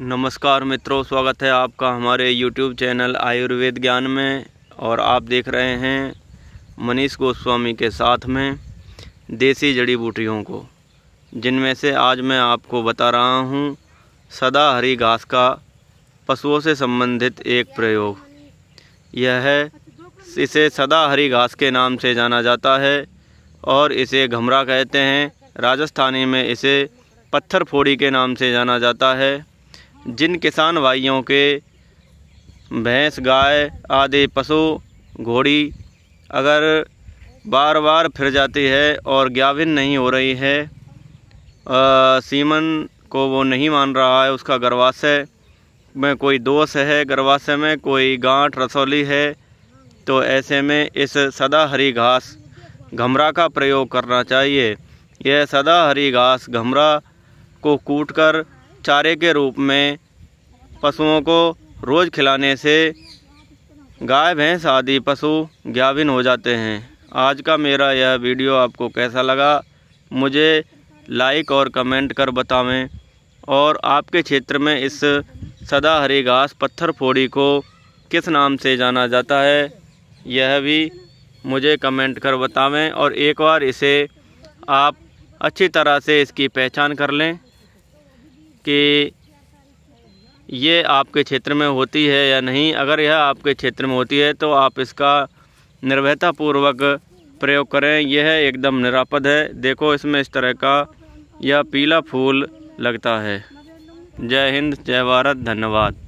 नमस्कार मित्रों स्वागत है आपका हमारे यूट्यूब चैनल आयुर्वेद ज्ञान में और आप देख रहे हैं मनीष गोस्वामी के साथ में देसी जड़ी बूटियों को जिनमें से आज मैं आपको बता रहा हूं सदा हरी घास का पशुओं से संबंधित एक प्रयोग यह है इसे सदा हरी घास के नाम से जाना जाता है और इसे घमरा कहते हैं राजस्थानी में इसे पत्थर फोड़ी के नाम से जाना जाता है जिन किसान भाइयों के भैंस गाय आदि पशु घोड़ी अगर बार बार फिर जाती है और गाभिन नहीं हो रही है आ, सीमन को वो नहीं मान रहा है उसका गर्भाशय में कोई दोष है गर्भाशय में कोई गांठ रसौली है तो ऐसे में इस सदा हरी घास घमरा का प्रयोग करना चाहिए यह सदा हरी घास घमरा को कूटकर कर चारे के रूप में पशुओं को रोज़ खिलाने से गाय भैंस आदि पशु ज्ञाविन हो जाते हैं आज का मेरा यह वीडियो आपको कैसा लगा मुझे लाइक और कमेंट कर बतावें और आपके क्षेत्र में इस सदा हरी घास पत्थर फोड़ी को किस नाम से जाना जाता है यह भी मुझे कमेंट कर बतावें और एक बार इसे आप अच्छी तरह से इसकी पहचान कर लें कि ये आपके क्षेत्र में होती है या नहीं अगर यह आपके क्षेत्र में होती है तो आप इसका निर्भयतापूर्वक प्रयोग करें यह एकदम निरापद है देखो इसमें इस तरह का यह पीला फूल लगता है जय हिंद जय भारत धन्यवाद